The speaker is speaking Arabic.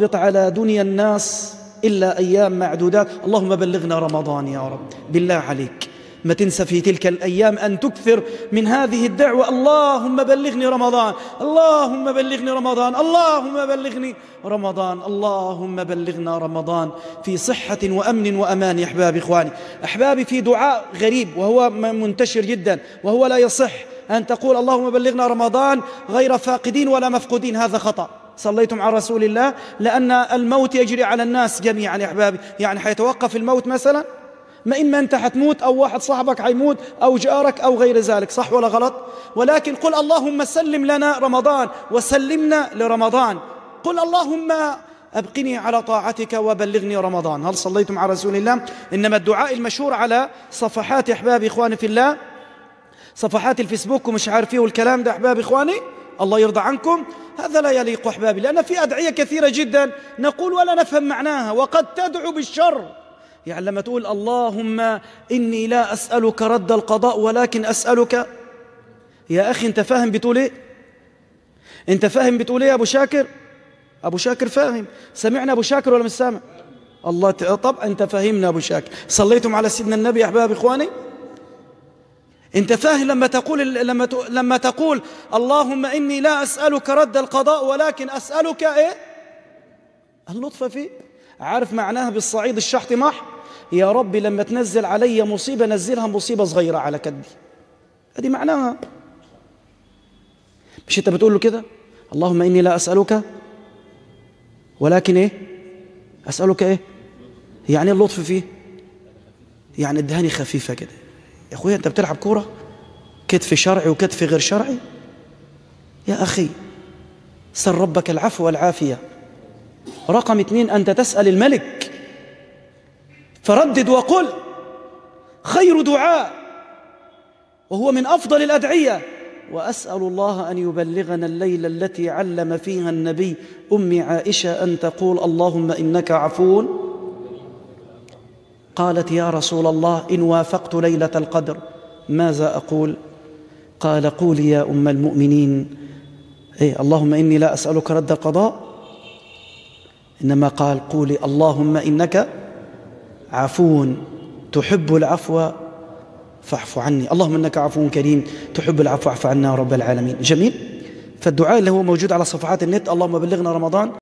تضبط على دنيا الناس إلا أيام معدودات اللهم بلغنا رمضان يا رب بالله عليك ما تنسى في تلك الأيام أن تكثر من هذه الدعوة اللهم بلغني رمضان اللهم بلغني رمضان اللهم بلغني رمضان اللهم بلغنا رمضان في صحة وأمن وأمان يا أحبابي إخواني أحبابي في دعاء غريب وهو منتشر جدا وهو لا يصح أن تقول اللهم بلغنا رمضان غير فاقدين ولا مفقودين هذا خطأ صليتم على رسول الله لأن الموت يجري على الناس جميعا يا أحبابي يعني حيتوقف الموت مثلا ما إما أنت حتموت أو واحد صاحبك حيموت أو جارك أو غير ذلك صح ولا غلط ولكن قل اللهم سلم لنا رمضان وسلمنا لرمضان قل اللهم أبقني على طاعتك وبلغني رمضان هل صليتم على رسول الله إنما الدعاء المشهور على صفحات أحبابي إخواني في الله صفحات الفيسبوك ومش عارف ايه والكلام ده أحبابي إخواني الله يرضى عنكم هذا لا يليق أحبابي لأن في أدعية كثيرة جدا نقول ولا نفهم معناها وقد تدعو بالشر يعني لما تقول اللهم إني لا أسألك رد القضاء ولكن أسألك يا أخي أنت فاهم بتقول إيه أنت فاهم بتقول إيه يا أبو شاكر أبو شاكر فاهم سمعنا أبو شاكر ولا مش سامع الله طب أنت فهمنا أبو شاكر صليتم على سيدنا النبي احبابي إخواني انت فاهم لما تقول لما لما تقول اللهم اني لا اسالك رد القضاء ولكن اسالك ايه اللطف فيه عارف معناها بالصعيد مح يا ربي لما تنزل علي مصيبه نزلها مصيبه صغيره على كدي هذه معناها مش انت بتقول له كده اللهم اني لا اسالك ولكن ايه اسالك ايه يعني اللطف فيه يعني ادهاني خفيفه كده يا اخويا انت بتلعب كوره كتف شرعي وكتف غير شرعي يا اخي سل ربك العفو والعافيه رقم اثنين انت تسال الملك فردد وقل خير دعاء وهو من افضل الادعيه واسال الله ان يبلغنا الليله التي علم فيها النبي ام عائشه ان تقول اللهم انك عفو قالت يا رسول الله ان وافقت ليله القدر ماذا اقول قال قولي يا ام المؤمنين إيه اللهم اني لا اسالك رد القضاء انما قال قولي اللهم انك عفو تحب العفو فاعف عني اللهم انك عفو كريم تحب العفو فاعف عنا رب العالمين جميل فالدعاء اللي هو موجود على صفحات النت اللهم بلغنا رمضان